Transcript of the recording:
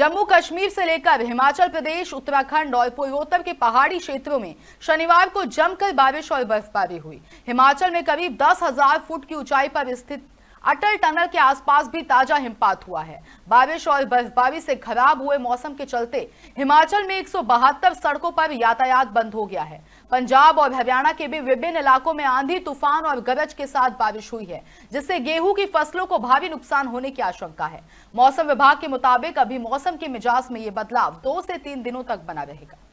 जम्मू कश्मीर से लेकर हिमाचल प्रदेश उत्तराखंड और पूर्वोत्तर के पहाड़ी क्षेत्रों में शनिवार को जमकर बारिश और बर्फबारी हुई हिमाचल में करीब दस हजार फुट की ऊंचाई पर स्थित अटल टनल के आसपास भी ताजा हिमपात हुआ है बारिश और बर्फबारी से खराब हुए मौसम के चलते हिमाचल में एक सड़कों पर यातायात बंद हो गया है पंजाब और हरियाणा के भी विभिन्न इलाकों में आंधी तूफान और गरज के साथ बारिश हुई है जिससे गेहूं की फसलों को भारी नुकसान होने की आशंका है मौसम विभाग के मुताबिक अभी मौसम के मिजाज में ये बदलाव दो से तीन दिनों तक बना रहेगा